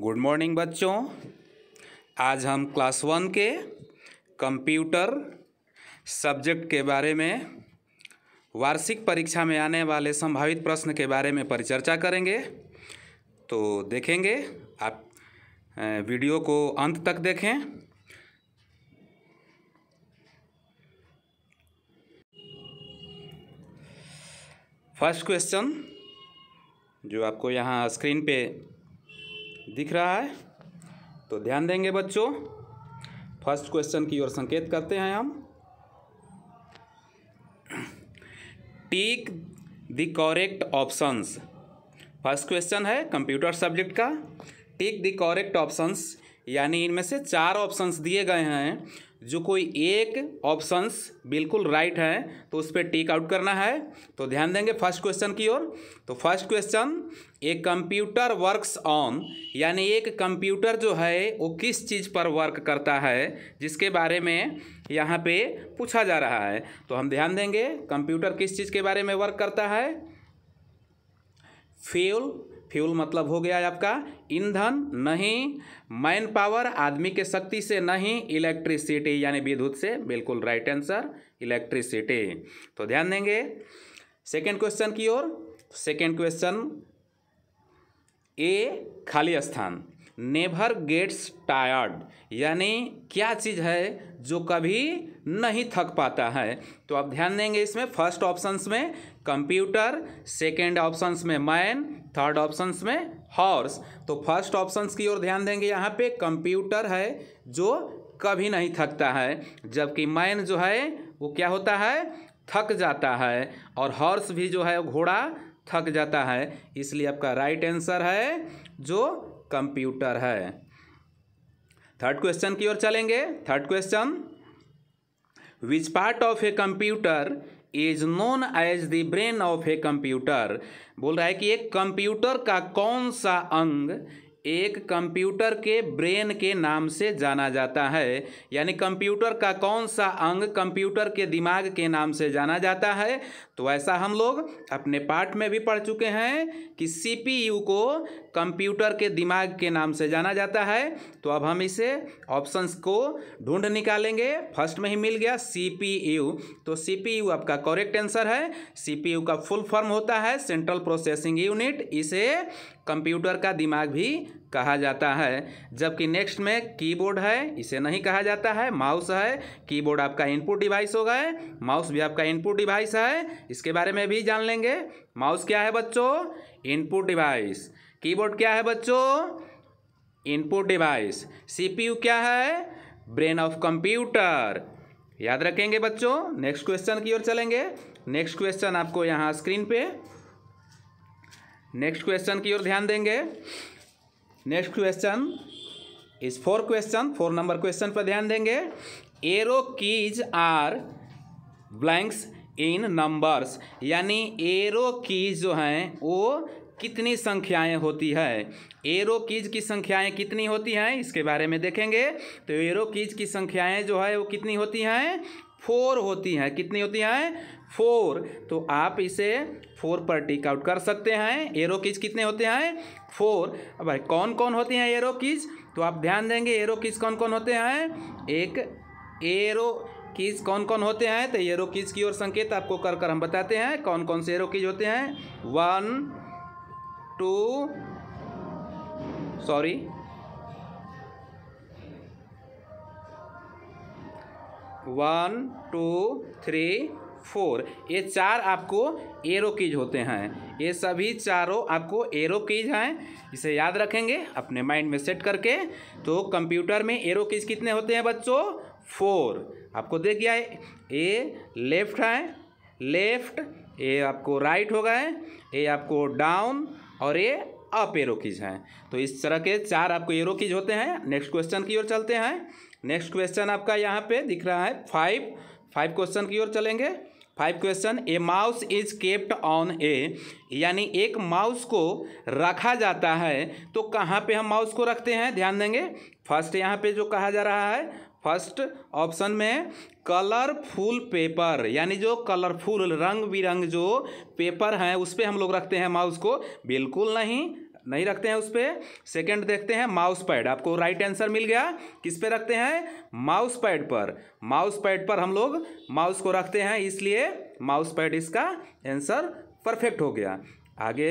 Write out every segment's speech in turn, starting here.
good morning बच्चों आज हम क्लास वन के कंप्यूटर सब्जेक्ट के बारे में वार्षिक परीक्षा में आने वाले संभावित प्रश्न के बारे में परिचर्चा करेंगे तो देखेंगे आप वीडियो को अंत तक देखें फर्स्ट क्वेश्चन जो आपको यहाँ स्क्रीन पे दिख रहा है तो ध्यान देंगे बच्चों फर्स्ट क्वेश्चन की ओर संकेत करते हैं हम tick the correct options first question है कंप्यूटर सब्जेक्ट का टेक द करेक्ट ऑप्शंस यानी इनमें से चार ऑप्शंस दिए गए हैं जो कोई एक ऑप्शंस बिल्कुल राइट है तो उस पर टेक आउट करना है तो ध्यान देंगे फर्स्ट क्वेश्चन की ओर तो first question a computer works on यानी एक कंप्यूटर जो है वो किस चीज़ पर वर्क करता है जिसके बारे में यहाँ पे पूछा जा रहा है तो हम ध्यान देंगे कंप्यूटर किस चीज़ के बारे में वर्क करता है फ्यूल फ्यूल मतलब हो गया आपका ईंधन नहीं मैन पावर आदमी के शक्ति से नहीं इलेक्ट्रिसिटी यानी विद्युत से बिल्कुल राइट आंसर इलेक्ट्रिसिटी तो ध्यान देंगे सेकेंड क्वेश्चन की ओर सेकेंड क्वेश्चन ए खाली स्थान नेवर गेट्स टायर्ड यानी क्या चीज़ है जो कभी नहीं थक पाता है तो आप ध्यान देंगे इसमें फर्स्ट ऑप्शंस में कंप्यूटर सेकेंड ऑप्शंस में मैन थर्ड ऑप्शंस में हॉर्स तो फर्स्ट ऑप्शंस की ओर ध्यान देंगे यहाँ पे कंप्यूटर है जो कभी नहीं थकता है जबकि मैन जो है वो क्या होता है थक जाता है और हॉर्स भी जो है घोड़ा थक जाता है इसलिए आपका राइट आंसर है जो कंप्यूटर है थर्ड क्वेश्चन की ओर चलेंगे third question which part of a computer is known as the brain of a computer बोल रहा है कि एक कंप्यूटर का कौन सा अंग एक कंप्यूटर के ब्रेन के नाम से जाना जाता है यानी कंप्यूटर का कौन सा अंग कंप्यूटर के दिमाग के नाम से जाना जाता है तो ऐसा हम लोग अपने पार्ट में भी पढ़ चुके हैं कि सीपीयू को कंप्यूटर के दिमाग के नाम से जाना जाता है तो अब हम इसे ऑप्शंस को ढूंढ निकालेंगे फर्स्ट में ही मिल गया सीपीयू तो सीपीयू आपका करेक्ट आंसर है सीपीयू का फुल फॉर्म होता है सेंट्रल प्रोसेसिंग यूनिट इसे कंप्यूटर का दिमाग भी कहा जाता है जबकि नेक्स्ट में कीबोर्ड है इसे नहीं कहा जाता है माउस है कीबोर्ड आपका इनपुट डिवाइस होगा माउस भी आपका इनपुट डिवाइस है इसके बारे में भी जान लेंगे माउस क्या है बच्चों इनपुट डिवाइस कीबोर्ड क्या है बच्चों इनपुट डिवाइस सीपीयू क्या है ब्रेन ऑफ कंप्यूटर याद रखेंगे बच्चों नेक्स्ट क्वेश्चन की ओर चलेंगे नेक्स्ट क्वेश्चन आपको यहाँ स्क्रीन पे नेक्स्ट क्वेश्चन की ओर ध्यान देंगे नेक्स्ट क्वेश्चन इस four question four number question पर ध्यान देंगे arrow keys are blanks in numbers यानी एरो की जो हैं वो कितनी संख्याएं होती है एरो कीज की संख्याएं कितनी होती हैं इसके बारे में देखेंगे तो एरो कीज की संख्याएं जो है वो कितनी होती हैं फोर होती हैं कितनी होती हैं फोर तो आप इसे फोर पर टिक आउट कर सकते हैं एरो कीज कितने होते हैं फोर अब भाई कौन कौन होते हैं एरो कीज तो आप ध्यान देंगे एरो कीज कौन कौन होते हैं एक एरो कीज कौन कौन होते हैं तो एरो कीज की ओर संकेत आपको कर कर हम बताते हैं कौन कौन से एरो कीज होते हैं one two sorry one two three four ये चार आपको एरो कीज होते हैं ये सभी चारों आपको एरो कीज हैं इसे याद रखेंगे अपने माइंड में सेट करके तो कंप्यूटर में एरो कीज कितने होते हैं बच्चों फोर आपको देख गया है ए लेफ्ट है लेफ्ट ए आपको राइट हो गए ए आपको डाउन और ए अप एरोकीज हैं तो इस तरह के चार आपको एरोकीज होते हैं नेक्स्ट क्वेश्चन की ओर चलते हैं नेक्स्ट क्वेश्चन आपका यहाँ पे दिख रहा है फाइव फाइव क्वेश्चन की ओर चलेंगे five question a mouse is kept on a यानी एक माउस को रखा जाता है तो कहाँ पे हम माउस को रखते हैं ध्यान देंगे फर्स्ट यहाँ पे जो कहा जा रहा है फर्स्ट ऑप्शन में कलरफुल पेपर यानी जो कलरफुल रंग बिरंग जो पेपर हैं उस पर हम लोग रखते हैं माउस को बिल्कुल नहीं नहीं रखते हैं उस पर सेकेंड देखते हैं माउस पैड आपको राइट आंसर मिल गया किस पे रखते हैं माउस पैड पर माउस पैड पर हम लोग माउस को रखते हैं इसलिए माउस पैड इसका आंसर परफेक्ट हो गया आगे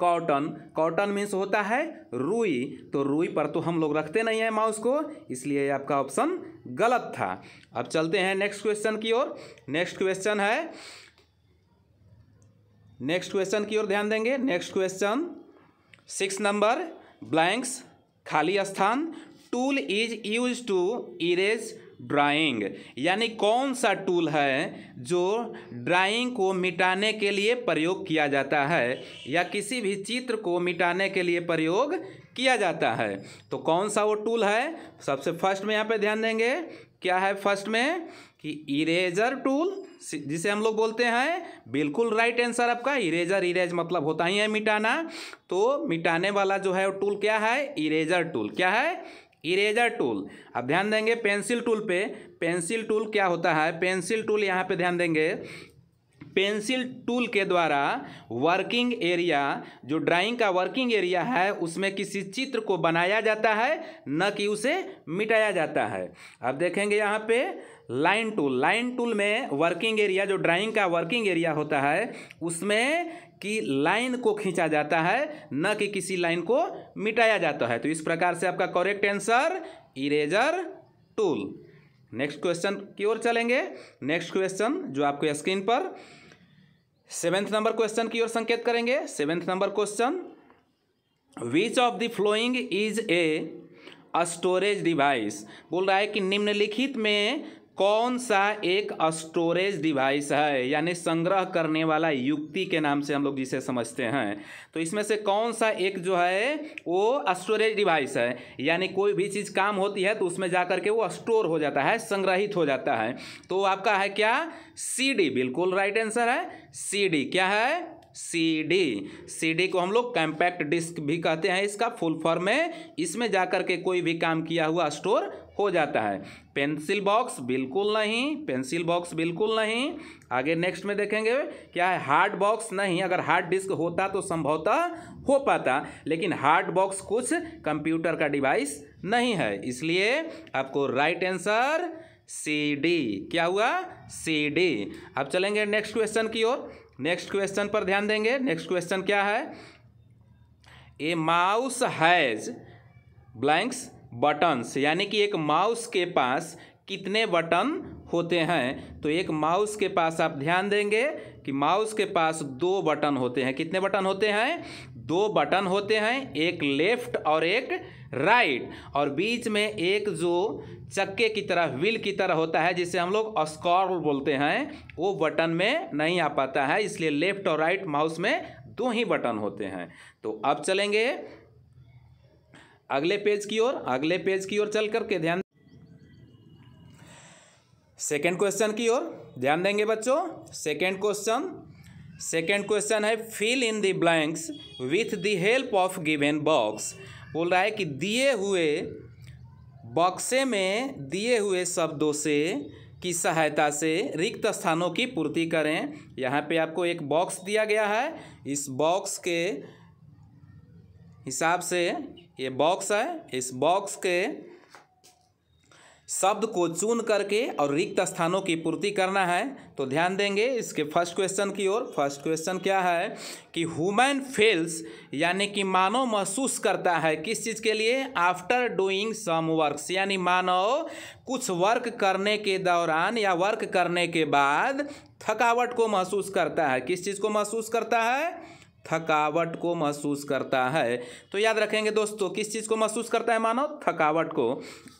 कॉटन कॉटन मीन्स होता है रुई तो रुई पर तो हम लोग रखते नहीं हैं माउस को इसलिए आपका ऑप्शन गलत था अब चलते हैं नेक्स्ट क्वेश्चन की ओर नेक्स्ट क्वेश्चन है नेक्स्ट क्वेश्चन की ओर ध्यान देंगे next question six number blanks खाली स्थान tool is use to erase drawing यानी कौन सा टूल है जो ड्राइंग को मिटाने के लिए प्रयोग किया जाता है या किसी भी चित्र को मिटाने के लिए प्रयोग किया जाता है तो कौन सा वो टूल है सबसे फर्स्ट में यहाँ पे ध्यान देंगे क्या है फर्स्ट में कि इरेजर टूल जिसे हम लोग बोलते हैं बिल्कुल राइट आंसर आपका इरेजर इरेज मतलब होता ही है मिटाना तो मिटाने वाला जो है वो टूल क्या है इरेजर टूल क्या है इरेजर टूल अब ध्यान देंगे पेंसिल टूल पे पेंसिल टूल क्या होता है पेंसिल टूल यहाँ पे ध्यान देंगे पेंसिल टूल के द्वारा वर्किंग एरिया जो ड्राइंग का वर्किंग एरिया है उसमें किसी चित्र को बनाया जाता है न कि उसे मिटाया जाता है अब देखेंगे यहाँ पे लाइन टूल लाइन टूल में वर्किंग एरिया जो ड्राइंग का वर्किंग एरिया होता है उसमें कि लाइन को खींचा जाता है न कि किसी लाइन को मिटाया जाता है तो इस प्रकार से आपका correct answer eraser tool next question की ओर चलेंगे नेक्स्ट क्वेश्चन जो आपको स्क्रीन पर सेवेंथ नंबर क्वेश्चन की ओर संकेत करेंगे seventh number question which of the following is a storage device बोल रहा है कि निम्नलिखित में कौन सा एक स्टोरेज डिवाइस है यानी संग्रह करने वाला युक्ति के नाम से हम लोग जिसे समझते हैं तो इसमें से कौन सा एक जो है वो स्टोरेज डिवाइस है यानी कोई भी चीज़ काम होती है तो उसमें जा करके वो स्टोर हो जाता है संग्रहित हो जाता है तो आपका है क्या सी डी बिल्कुल राइट आंसर है सी डी क्या है सी डी सी डी को हम लोग कैंपैक्ट डिस्क भी कहते हैं इसका फुल फॉर्म है इसमें जा कर के कोई भी काम किया हुआ स्टोर हो जाता है पेंसिल बॉक्स बिल्कुल नहीं पेंसिल बॉक्स बिल्कुल नहीं आगे नेक्स्ट में देखेंगे क्या है हार्ड बॉक्स नहीं अगर हार्ड डिस्क होता तो संभवतः हो पाता लेकिन हार्ड बॉक्स कुछ कंप्यूटर का डिवाइस नहीं है इसलिए आपको राइट आंसर सी डी क्या हुआ सी डी अब चलेंगे नेक्स्ट क्वेश्चन की ओर नेक्स्ट क्वेश्चन पर ध्यान देंगे नेक्स्ट क्वेश्चन क्या है a mouse has blanks buttons यानी कि एक माउस के पास कितने बटन होते हैं तो एक माउस के पास आप ध्यान देंगे कि माउस के पास दो बटन होते हैं कितने बटन होते हैं दो बटन होते हैं एक लेफ्ट और एक राइट और बीच में एक जो चक्के की तरह व्हील की तरह होता है जिसे हम लोग स्कॉर्ल बोलते हैं वो बटन में नहीं आ पाता है इसलिए लेफ्ट और राइट माउस में दो ही बटन होते हैं तो अब चलेंगे अगले पेज की ओर अगले पेज की ओर चल करके ध्यान सेकेंड क्वेश्चन की ओर ध्यान देंगे बच्चों सेकेंड क्वेश्चन सेकेंड क्वेश्चन है fill in the blanks with the help of given box बोल रहा है कि दिए हुए बॉक्से में दिए हुए शब्दों से की सहायता से रिक्त स्थानों की पूर्ति करें यहाँ पे आपको एक बॉक्स दिया गया है इस बॉक्स के हिसाब से ये बॉक्स है इस बॉक्स के शब्द को चुन करके और रिक्त स्थानों की पूर्ति करना है तो ध्यान देंगे इसके फर्स्ट क्वेश्चन की ओर फर्स्ट क्वेश्चन क्या है कि ह्यूमन फेल्स यानी कि मानव महसूस करता है किस चीज़ के लिए आफ्टर डूइंग सम वर्क्स यानी मानव कुछ वर्क करने के दौरान या वर्क करने के बाद थकावट को महसूस करता है किस चीज़ को महसूस करता है थकावट को महसूस करता है तो याद रखेंगे दोस्तों किस चीज़ को महसूस करता है मानव थकावट को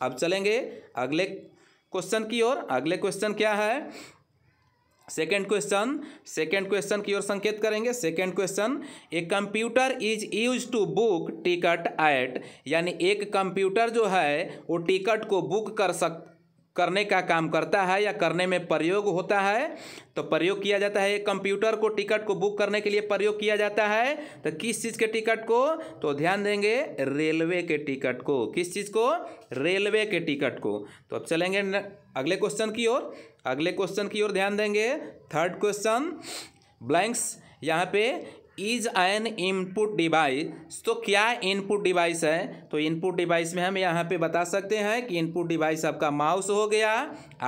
अब चलेंगे अगले क्वेश्चन की ओर अगले क्वेश्चन क्या है सेकेंड क्वेश्चन सेकेंड क्वेश्चन की ओर संकेत करेंगे second question a computer is use to book ticket at यानी एक कंप्यूटर जो है वो टिकट को बुक कर सक करने का काम करता है या करने में प्रयोग होता है तो प्रयोग किया जाता है कंप्यूटर को टिकट को बुक करने के लिए प्रयोग किया जाता है तो किस चीज़ के टिकट को तो ध्यान देंगे रेलवे के टिकट को किस चीज़ को रेलवे के टिकट को तो अब चलेंगे अगले क्वेश्चन की ओर अगले क्वेश्चन की ओर ध्यान देंगे थर्ड क्वेश्चन ब्लैंक्स यहाँ पे इज एन इनपुट डिवाइस तो क्या इनपुट डिवाइस है तो इनपुट डिवाइस में हम यहाँ पे बता सकते हैं कि इनपुट डिवाइस आपका माउस हो गया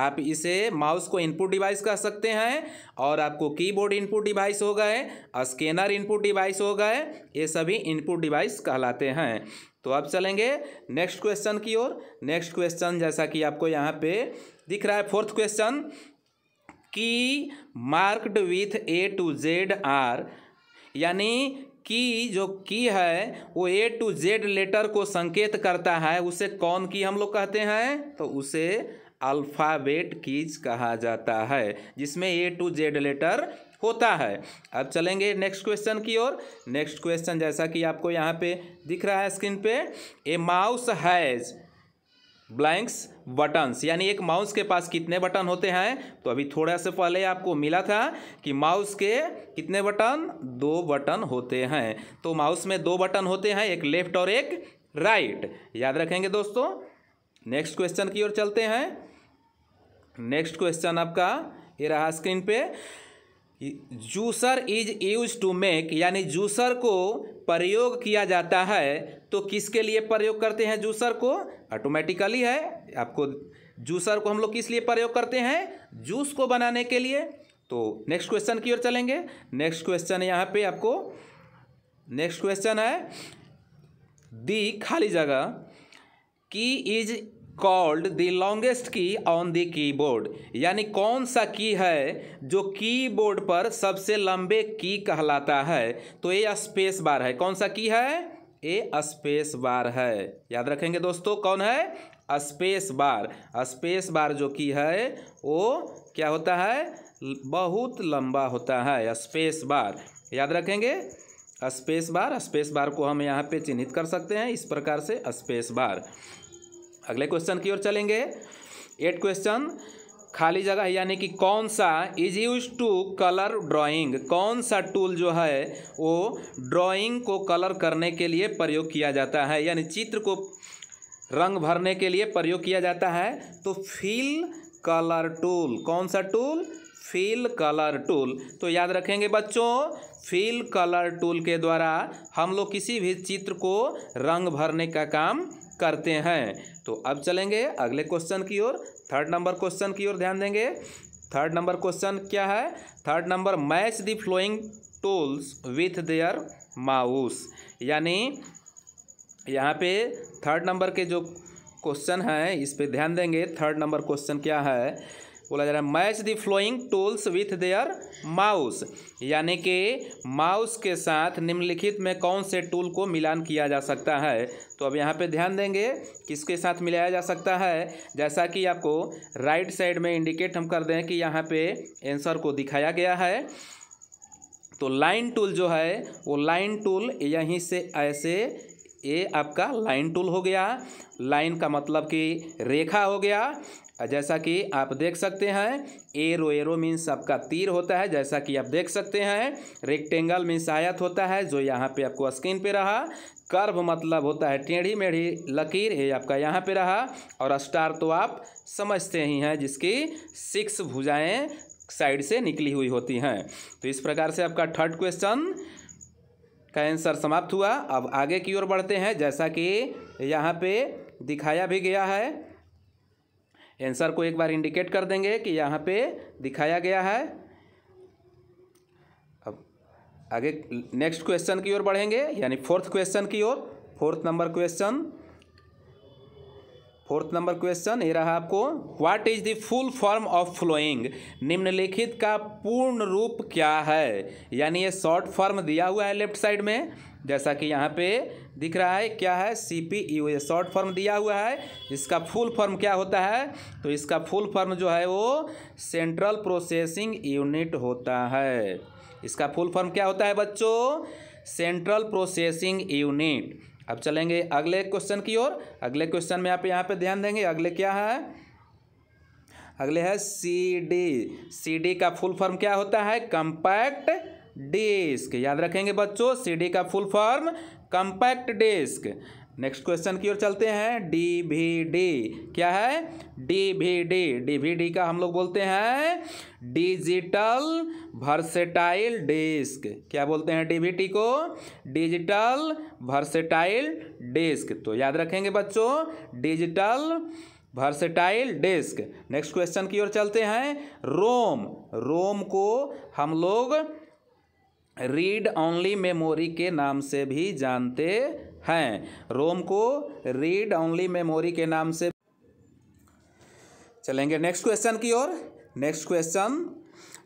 आप इसे माउस को इनपुट डिवाइस कह सकते हैं और आपको कीबोर्ड इनपुट डिवाइस हो गए स्कैनर इनपुट डिवाइस हो गए ये सभी इनपुट डिवाइस कहलाते हैं तो अब चलेंगे नेक्स्ट क्वेश्चन की ओर नेक्स्ट क्वेश्चन जैसा कि आपको यहाँ पे दिख रहा है fourth question key marked with A to Z are यानी की जो की है वो ए टू जेड लेटर को संकेत करता है उसे कौन की हम लोग कहते हैं तो उसे अल्फ़ाबेट कीज कहा जाता है जिसमें ए टू जेड लेटर होता है अब चलेंगे नेक्स्ट क्वेश्चन की ओर नेक्स्ट क्वेश्चन जैसा कि आपको यहाँ पे दिख रहा है स्क्रीन पे a mouse has blanks buttons यानी एक माउस के पास कितने बटन होते हैं तो अभी थोड़ा से पहले आपको मिला था कि माउस के कितने बटन दो बटन होते हैं तो माउस में दो बटन होते हैं एक लेफ्ट और एक राइट याद रखेंगे दोस्तों नेक्स्ट क्वेश्चन की ओर चलते हैं नेक्स्ट क्वेश्चन आपका ये रहा स्क्रीन पे juicer is use to make यानी जूसर को प्रयोग किया जाता है तो किसके लिए प्रयोग करते हैं जूसर को ऑटोमेटिकली है आपको जूसर को हम लोग किस लिए प्रयोग करते हैं जूस को बनाने के लिए तो नेक्स्ट क्वेश्चन की ओर चलेंगे नेक्स्ट क्वेश्चन यहाँ पे आपको नेक्स्ट क्वेश्चन है दी खाली जगह की is called the longest key on the keyboard यानी कौन सा की है जो कीबोर्ड पर सबसे लंबे की कहलाता है तो ये स्पेस बार है कौन सा की है ए स्पेस बार है याद रखेंगे दोस्तों कौन है स्पेस बार स्पेस बार जो की है वो क्या होता है बहुत लंबा होता है स्पेस बार याद रखेंगे स्पेस बार स्पेस बार को हम यहाँ पे चिन्हित कर सकते हैं इस प्रकार से स्पेस बार अगले क्वेश्चन की ओर चलेंगे एट क्वेश्चन खाली जगह यानी कि कौन सा is use to colour drawing कौन सा टूल जो है वो ड्राइंग को कलर करने के लिए प्रयोग किया जाता है यानी चित्र को रंग भरने के लिए प्रयोग किया जाता है तो फील कलर टूल कौन सा टूल फील कलर टूल तो याद रखेंगे बच्चों फील कलर टूल के द्वारा हम लोग किसी भी चित्र को रंग भरने का काम करते हैं तो अब चलेंगे अगले क्वेश्चन की ओर थर्ड नंबर क्वेश्चन की ओर ध्यान देंगे थर्ड नंबर क्वेश्चन क्या है third number match the following tools with their mouse यानी यहाँ पे थर्ड नंबर के जो क्वेश्चन हैं इस पे ध्यान देंगे थर्ड नंबर क्वेश्चन क्या है बोला जा रहा है match the following tools with their mouse यानी कि माउस के साथ निम्नलिखित में कौन से टूल को मिलान किया जा सकता है तो अब यहाँ पे ध्यान देंगे किसके साथ मिलाया जा सकता है जैसा कि आपको राइट साइड में इंडिकेट हम कर दें कि यहाँ पे आंसर को दिखाया गया है तो लाइन टूल जो है वो लाइन टूल यहीं से ऐसे ये आपका लाइन टूल हो गया लाइन का मतलब कि रेखा हो गया जैसा कि आप देख सकते हैं एरो एरो मीन्स आपका तीर होता है जैसा कि आप देख सकते हैं रेक्टेंगल मीन्स आयत होता है जो यहाँ पे आपको स्क्रीन पे रहा कर्व मतलब होता है टेढ़ी मेढ़ी लकीर ये आपका यहाँ पे रहा और स्टार तो आप समझते ही हैं जिसकी सिक्स भुजाएं साइड से निकली हुई होती हैं तो इस प्रकार से आपका थर्ड क्वेश्चन का आंसर समाप्त हुआ अब आगे की ओर बढ़ते हैं जैसा कि यहाँ पर दिखाया भी गया है आंसर को एक बार इंडिकेट कर देंगे कि यहाँ पे दिखाया गया है अब आगे नेक्स्ट क्वेश्चन की ओर बढ़ेंगे यानी फोर्थ क्वेश्चन की ओर fourth number question fourth number question ये रहा आपको what is the full form of following निम्नलिखित का पूर्ण रूप क्या है यानी ये शॉर्ट फॉर्म दिया हुआ है लेफ्ट साइड में जैसा कि यहाँ पे दिख रहा है क्या है C P U short form दिया हुआ है इसका फुल फॉर्म क्या होता है तो इसका फुल फॉर्म जो है वो सेंट्रल प्रोसेसिंग यूनिट होता है इसका फुल फॉर्म क्या होता है बच्चों सेंट्रल प्रोसेसिंग यूनिट अब चलेंगे अगले क्वेश्चन की ओर अगले क्वेश्चन में आप यहाँ पे ध्यान देंगे अगले क्या है अगले है सी डी सी डी का फुल फॉर्म क्या होता है कंपैक्ट डिस्क याद रखेंगे बच्चों सीडी का full form compact disc next question की ओर चलते हैं डीवीडी क्या है डीवीडी डीवीडी का हम लोग बोलते हैं डिजिटल वर्सेटाइल डिस्क क्या बोलते हैं डीवीडी को डिजिटल वर्सेटाइल डिस्क तो याद रखेंगे बच्चों digital versatile disc next question की ओर चलते हैं रोम रोम को हम लोग रीड ओनली मेमोरी के नाम से भी जानते हैं रोम को रीड ओनली मेमोरी के नाम से चलेंगे नेक्स्ट क्वेश्चन की ओर next question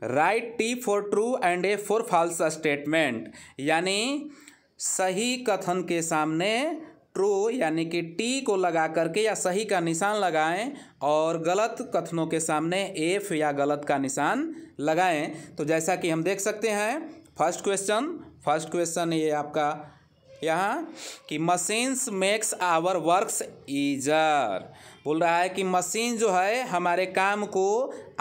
write T for true and A for false statement यानी सही कथन के सामने ट्रू यानी कि टी को लगा करके या सही का निशान लगाएं और गलत कथनों के सामने एफ या गलत का निशान लगाएं तो जैसा कि हम देख सकते हैं फर्स्ट क्वेश्चन फर्स्ट क्वेश्चन ये आपका यहाँ कि machines makes our works easier बोल रहा है कि मशीन जो है हमारे काम को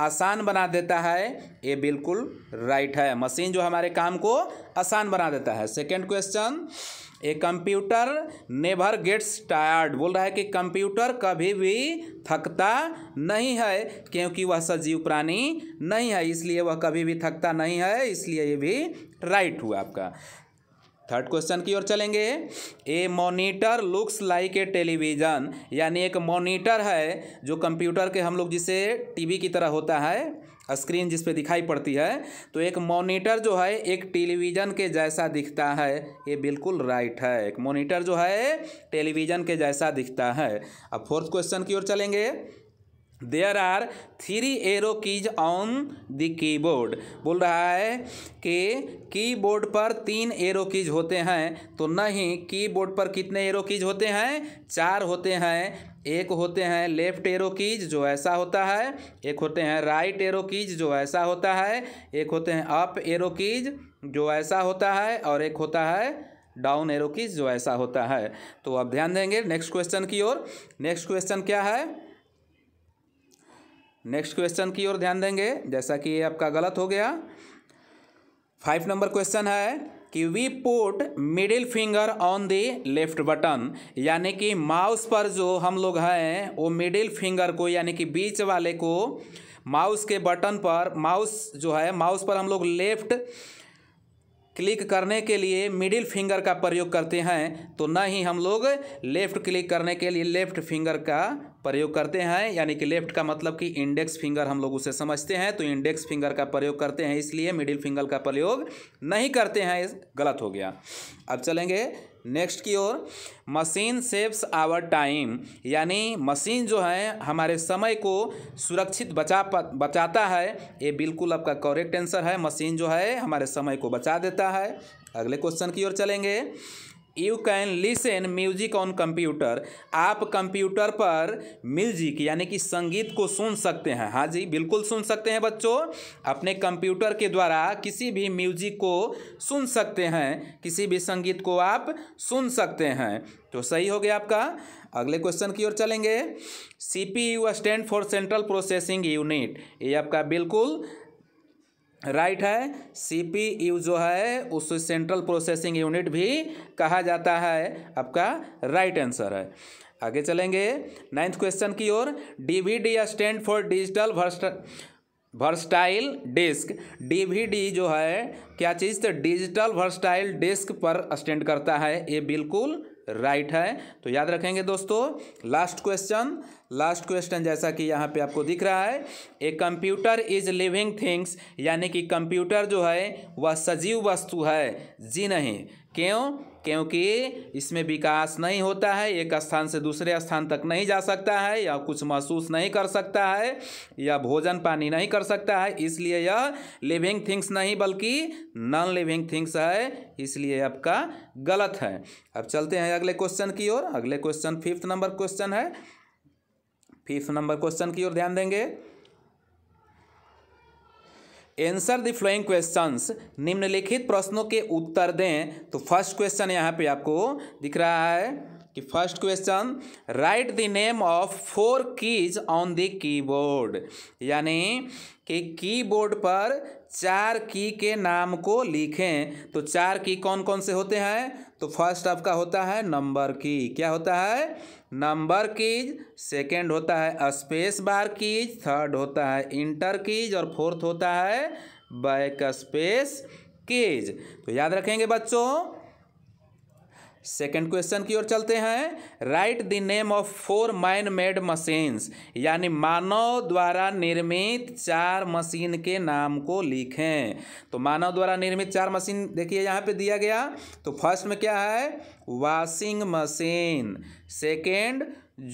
आसान बना देता है ये बिल्कुल राइट है मशीन जो हमारे काम को आसान बना देता है second question a computer never gets tired बोल रहा है कि कंप्यूटर कभी भी थकता नहीं है क्योंकि वह सजीव प्राणी नहीं है इसलिए वह कभी भी थकता नहीं है इसलिए ये भी राइट हुआ आपका थर्ड क्वेश्चन की ओर चलेंगे a monitor looks like a television यानी एक मॉनिटर है जो कंप्यूटर के हम लोग जिसे टीवी की तरह होता है स्क्रीन जिस पे दिखाई पड़ती है तो एक मॉनिटर जो है एक टेलीविज़न के जैसा दिखता है ये बिल्कुल राइट है एक मॉनिटर जो है टेलीविज़न के जैसा दिखता है अब फोर्थ क्वेश्चन की ओर चलेंगे there are three arrow keys on the keyboard बोल रहा है कि कीबोर्ड पर तीन एरो कीज होते हैं तो नहीं कीबोर्ड पर कितने एरो कीज होते हैं चार होते हैं एक होते हैं लेफ्ट एरो कीज जो ऐसा होता है एक होते हैं राइट एरो कीज जो ऐसा होता है एक होते हैं अप एरो कीज जो ऐसा होता है और एक होता है डाउन एरो कीज जो ऐसा होता है तो अब ध्यान देंगे नेक्स्ट क्वेश्चन की ओर नेक्स्ट क्वेश्चन क्या है नेक्स्ट क्वेश्चन की ओर ध्यान देंगे जैसा कि ये आपका गलत हो गया फाइव नंबर क्वेश्चन है कि we put middle finger on the left button यानी कि माउस पर जो हम लोग हैं वो मिडिल फिंगर को यानी कि बीच वाले को माउस के बटन पर माउस जो है माउस पर हम लोग लेफ्ट क्लिक करने के लिए मिडिल फिंगर का प्रयोग करते हैं तो न ही हम लोग लेफ़्ट क्लिक करने के लिए लेफ़्ट फिंगर का प्रयोग करते हैं यानी कि लेफ्ट का मतलब कि इंडेक्स फिंगर हम लोग उसे समझते हैं तो इंडेक्स फिंगर का प्रयोग करते हैं इसलिए मिडिल फिंगर का प्रयोग नहीं करते हैं गलत हो गया अब चलेंगे नेक्स्ट की ओर मशीन सेव्स आवर टाइम यानी मशीन जो है हमारे समय को सुरक्षित बचा बचाता है ये बिल्कुल आपका करेक्ट आंसर है मशीन जो है हमारे समय को बचा देता है अगले क्वेश्चन की ओर चलेंगे you can listen music on computer आप कंप्यूटर पर म्यूजिक यानी कि संगीत को सुन सकते हैं हाँ जी बिल्कुल सुन सकते हैं बच्चों अपने कंप्यूटर के द्वारा किसी भी म्यूजिक को सुन सकते हैं किसी भी संगीत को आप सुन सकते हैं तो सही हो गया आपका अगले क्वेश्चन की ओर चलेंगे C P U stand for central processing unit ये आपका बिल्कुल राइट है सीपीयू जो है उस सेंट्रल प्रोसेसिंग यूनिट भी कहा जाता है आपका राइट आंसर है आगे चलेंगे नाइन्थ क्वेश्चन की ओर DVD stand for digital versatile disc DVD जो है क्या चीज़ तो डिजिटल वर्सटाइल डिस्क पर स्टैंड करता है ये बिल्कुल राइट है तो याद रखेंगे दोस्तों लास्ट क्वेश्चन लास्ट क्वेश्चन जैसा कि यहाँ पे आपको दिख रहा है a computer is living things यानी कि कंप्यूटर जो है वह सजीव वस्तु है जी नहीं क्यों क्योंकि इसमें विकास नहीं होता है एक स्थान से दूसरे स्थान तक नहीं जा सकता है या कुछ महसूस नहीं कर सकता है या भोजन पानी नहीं कर सकता है इसलिए यह लिविंग थिंग्स नहीं बल्कि नॉन लिविंग थिंग्स है इसलिए आपका गलत है अब चलते हैं अगले क्वेश्चन की ओर अगले क्वेश्चन फिफ्थ नंबर क्वेश्चन है फिफ्थ नंबर क्वेश्चन की ओर ध्यान देंगे एंसर द फ्लोइंग क्वेश्चंस निम्नलिखित प्रश्नों के उत्तर दें तो फर्स्ट क्वेश्चन यहाँ पे आपको दिख रहा है कि first question write the name of four keys on the keyboard यानी कि कीबोर्ड पर चार की के नाम को लिखें तो चार की कौन कौन से होते हैं तो फर्स्ट आपका होता है नंबर की क्या होता है नंबर कीज सेकेंड होता है स्पेस बार कीज थर्ड होता है इंटर कीज और फोर्थ होता है बैक स्पेस कीज तो याद रखेंगे बच्चों सेकेंड क्वेश्चन की ओर चलते हैं write the name of four man made machines यानी मानव द्वारा निर्मित चार मशीन के नाम को लिखें तो मानव द्वारा निर्मित चार मशीन देखिए यहाँ पे दिया गया तो फर्स्ट में क्या है washing machine second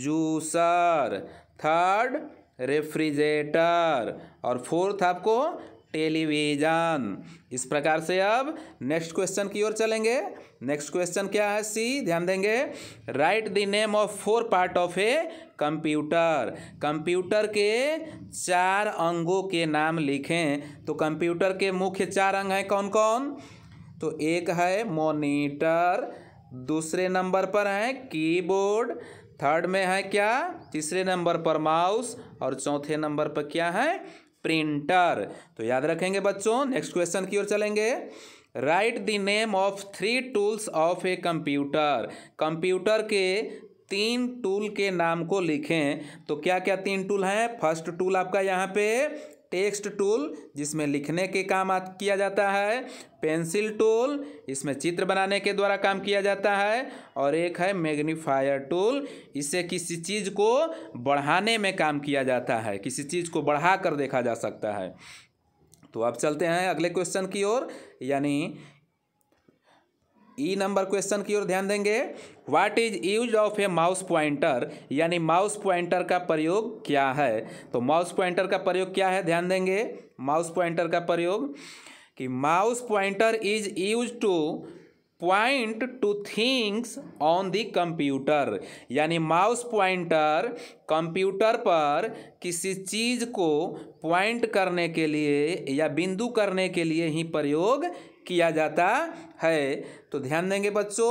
juicer third refrigerator और फोर्थ आपको टेलीविज़न इस प्रकार से अब नेक्स्ट क्वेश्चन की ओर चलेंगे नेक्स्ट क्वेश्चन क्या है सी ध्यान देंगे write the name of four part of a computer computer के चार अंगों के नाम लिखें तो कंप्यूटर के मुख्य चार अंग हैं कौन कौन तो एक है मॉनिटर दूसरे नंबर पर है कीबोर्ड थर्ड में है क्या तीसरे नंबर पर माउस और चौथे नंबर पर क्या है प्रिंटर तो याद रखेंगे बच्चों नेक्स्ट क्वेश्चन की ओर चलेंगे write the name of three tools of a computer computer के तीन टूल के नाम को लिखें तो क्या क्या तीन टूल हैं फर्स्ट टूल आपका यहाँ पे टेक्स्ट टूल जिसमें लिखने के काम किया जाता है पेंसिल टूल इसमें चित्र बनाने के द्वारा काम किया जाता है और एक है मैग्नीफायर टूल इससे किसी चीज़ को बढ़ाने में काम किया जाता है किसी चीज़ को बढ़ा कर देखा जा सकता है तो अब चलते हैं अगले क्वेश्चन की ओर यानी ई नंबर क्वेश्चन की ओर ध्यान देंगे what is use of a mouse pointer यानी माउस पॉइंटर का प्रयोग क्या है तो माउस पॉइंटर का प्रयोग क्या है ध्यान देंगे माउस पॉइंटर का प्रयोग कि mouse pointer is use to point to things on the computer यानी माउस पॉइंटर कंप्यूटर पर किसी चीज़ को पॉइंट करने के लिए या बिंदु करने के लिए ही प्रयोग किया जाता है तो ध्यान देंगे बच्चों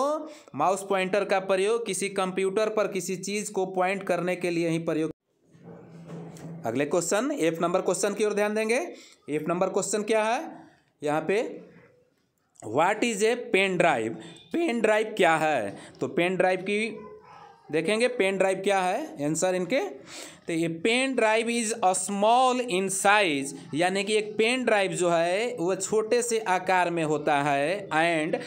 माउस पॉइंटर का प्रयोग किसी कंप्यूटर पर किसी चीज़ को पॉइंट करने के लिए ही प्रयोग अगले क्वेश्चन एफ नंबर क्वेश्चन की ओर ध्यान देंगे एफ नंबर क्वेश्चन क्या है यहाँ पे what is a pen drive pen drive क्या है तो पेन ड्राइव की देखेंगे पेन ड्राइव क्या है आंसर इनके तो ये pen drive is a small in size यानी कि एक पेन ड्राइव जो है वह छोटे से आकार में होता है and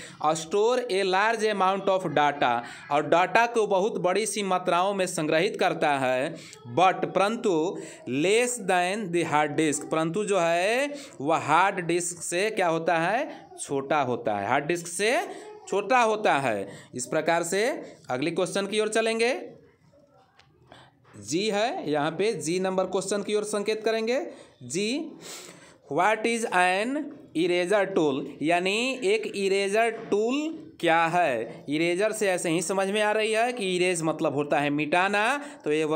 store a large amount of data और डाटा को बहुत बड़ी सी मात्राओं में संग्रहित करता है बट परंतु less than the hard disk परंतु जो है वह हार्ड डिस्क से क्या होता है छोटा होता है हार्ड डिस्क से छोटा होता है इस प्रकार से अगले क्वेश्चन की ओर चलेंगे जी है यहाँ पे जी नंबर क्वेश्चन की ओर संकेत करेंगे जी what is an eraser tool यानी एक इरेजर टूल क्या है इरेजर से ऐसे ही समझ में आ रही है कि इरेज मतलब होता है मिटाना तो ये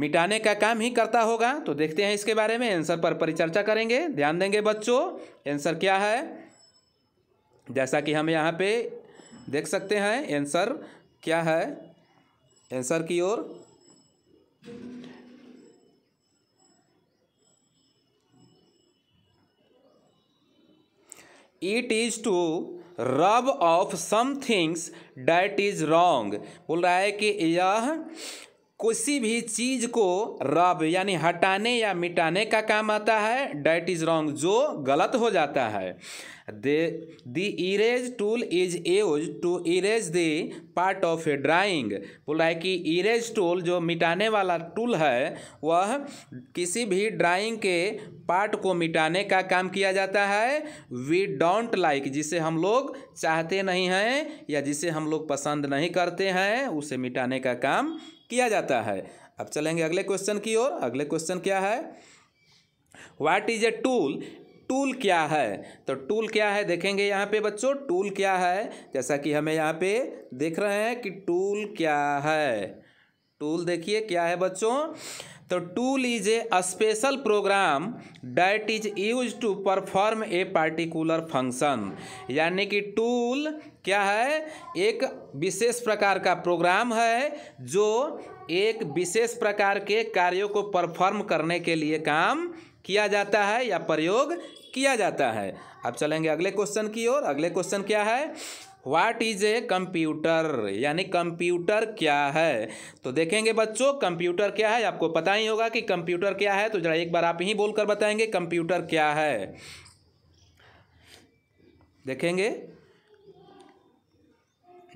मिटाने का काम ही करता होगा तो देखते हैं इसके बारे में आंसर पर परिचर्चा करेंगे ध्यान देंगे बच्चों आंसर क्या है जैसा कि हम यहाँ पे देख सकते हैं आंसर क्या है आंसर की ओर it is to rub off some things that is wrong बोल रहा है कि यह किसी भी चीज़ को रब यानी हटाने या मिटाने का काम आता है डैट इज़ रॉन्ग जो गलत हो जाता है the the erase tool is use to erase the part of a drawing बोल रहा है कि इरेज टूल जो मिटाने वाला टूल है वह किसी भी ड्राइंग के पार्ट को मिटाने का काम किया जाता है वी डोंट लाइक जिसे हम लोग चाहते नहीं हैं या जिसे हम लोग पसंद नहीं करते हैं उसे मिटाने का काम किया जाता है अब चलेंगे अगले क्वेश्चन की ओर अगले क्वेश्चन क्या है what is a tool tool क्या है तो टूल क्या है देखेंगे यहाँ पे बच्चों टूल क्या है जैसा कि हमें यहाँ पे देख रहे हैं कि टूल क्या है टूल देखिए क्या है बच्चों तो tool is a special program that is use to perform a particular function यानी कि टूल क्या है एक विशेष प्रकार का प्रोग्राम है जो एक विशेष प्रकार के कार्यों को परफॉर्म करने के लिए काम किया जाता है या प्रयोग किया जाता है अब चलेंगे अगले क्वेश्चन की ओर अगले क्वेश्चन क्या है व्हाट इज ए कंप्यूटर यानी कंप्यूटर क्या है तो देखेंगे बच्चों कंप्यूटर क्या है आपको पता ही होगा कि कंप्यूटर क्या है तो जरा एक बार आप ही बोलकर बताएंगे कंप्यूटर क्या है देखेंगे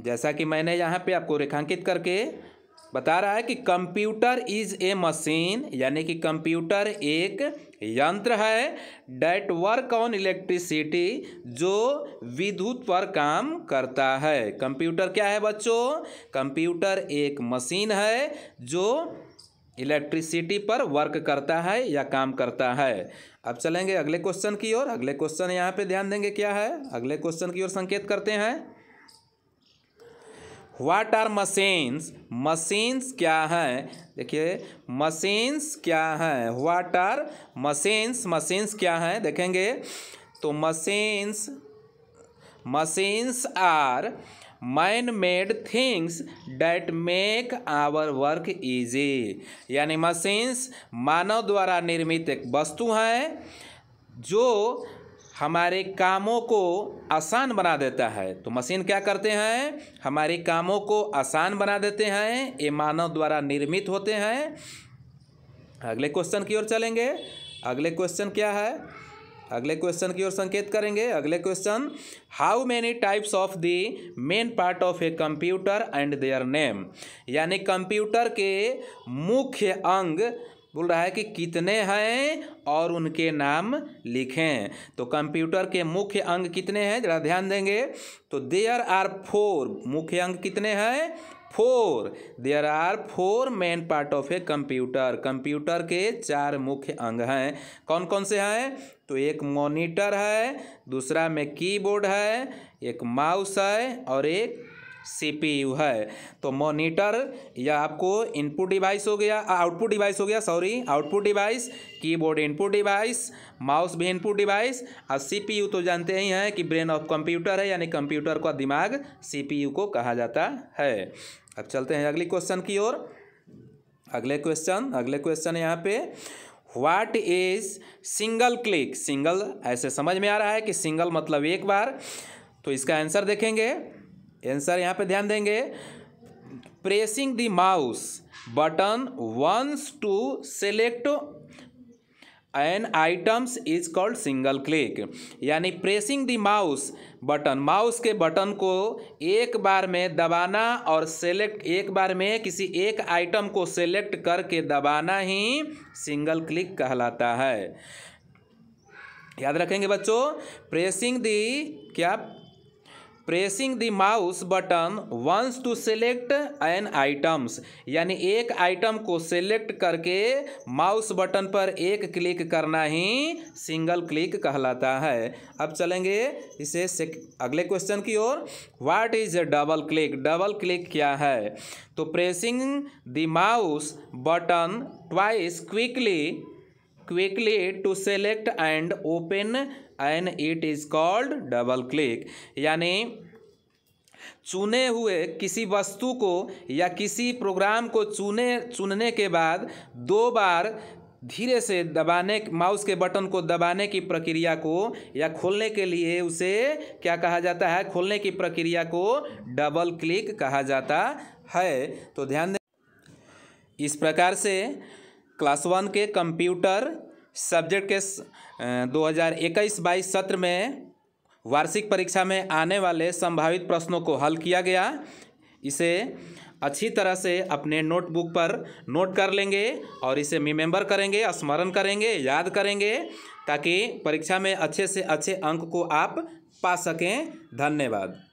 जैसा कि मैंने यहाँ पे आपको रेखांकित करके बता रहा है कि कंप्यूटर इज ए मशीन यानी कि कंप्यूटर एक यंत्र है डेट वर्क ऑन इलेक्ट्रिसिटी जो विद्युत पर काम करता है कंप्यूटर क्या है बच्चों कंप्यूटर एक मशीन है जो इलेक्ट्रिसिटी पर वर्क करता है या काम करता है अब चलेंगे अगले क्वेश्चन की ओर अगले क्वेश्चन यहाँ पे ध्यान देंगे क्या है अगले क्वेश्चन की ओर संकेत करते हैं व्हाट आर मशीन्स मशीन्स क्या हैं देखिए मशीन्स क्या हैं व्हाट आर मशीन्स मशीन्स क्या हैं देखेंगे तो machines machines are man made things that make our work easy यानी मशीन्स मानव द्वारा निर्मित एक वस्तु हैं जो हमारे कामों को आसान बना देता है तो मशीन क्या करते हैं हमारे कामों को आसान बना देते हैं ये मानव द्वारा निर्मित होते हैं अगले क्वेश्चन की ओर चलेंगे अगले क्वेश्चन क्या है अगले क्वेश्चन की ओर संकेत करेंगे अगले question how many types of the main part of a computer and their name यानी कंप्यूटर के मुख्य अंग बोल रहा है कि कितने हैं और उनके नाम लिखें तो कंप्यूटर के मुख्य अंग कितने हैं जरा ध्यान देंगे तो देयर आर फोर मुख्य अंग कितने हैं four there are four main part of a computer computer के चार मुख्य अंग हैं कौन कौन से हैं तो एक मॉनिटर है दूसरा में कीबोर्ड है एक माउस है और एक सीपीयू है तो मॉनिटर या आपको इनपुट डिवाइस हो गया आउटपुट डिवाइस हो गया sorry output device keyboard input device mouse भी इनपुट डिवाइस और सीपीयू तो जानते ही हैं कि ब्रेन ऑफ कंप्यूटर है यानी कंप्यूटर का दिमाग सीपीयू को कहा जाता है अब चलते हैं अगली क्वेश्चन की ओर अगले क्वेश्चन अगले क्वेश्चन यहाँ पे what is single click single ऐसे समझ में आ रहा है कि सिंगल मतलब एक बार तो इसका आंसर देखेंगे आंसर यहाँ पे ध्यान देंगे pressing the mouse button once to select an items is called single click यानी pressing the mouse button mouse के बटन को एक बार में दबाना और सेलेक्ट एक बार में किसी एक आइटम को सेलेक्ट करके दबाना ही सिंगल क्लिक कहलाता है याद रखेंगे बच्चों प्रेसिंग दी क्या pressing the mouse button once to select an items यानी एक आइटम को सेलेक्ट करके माउस बटन पर एक क्लिक करना ही सिंगल क्लिक कहलाता है अब चलेंगे इसे अगले क्वेश्चन की ओर what is a double click double click क्या है तो pressing the mouse button twice quickly quickly to select and open and it is called double click यानी चुने हुए किसी वस्तु को या किसी प्रोग्राम को चुने चुनने के बाद दो बार धीरे से दबाने माउस के बटन को दबाने की प्रक्रिया को या खोलने के लिए उसे क्या कहा जाता है खोलने की प्रक्रिया को डबल क्लिक कहा जाता है तो ध्यान दें इस प्रकार से क्लास वन के कंप्यूटर सब्जेक्ट के दो हज़ार इक्कीस बाईस सत्र में वार्षिक परीक्षा में आने वाले संभावित प्रश्नों को हल किया गया इसे अच्छी तरह से अपने नोटबुक पर नोट कर लेंगे और इसे रिमेंबर करेंगे स्मरण करेंगे याद करेंगे ताकि परीक्षा में अच्छे से अच्छे अंक को आप पा सकें धन्यवाद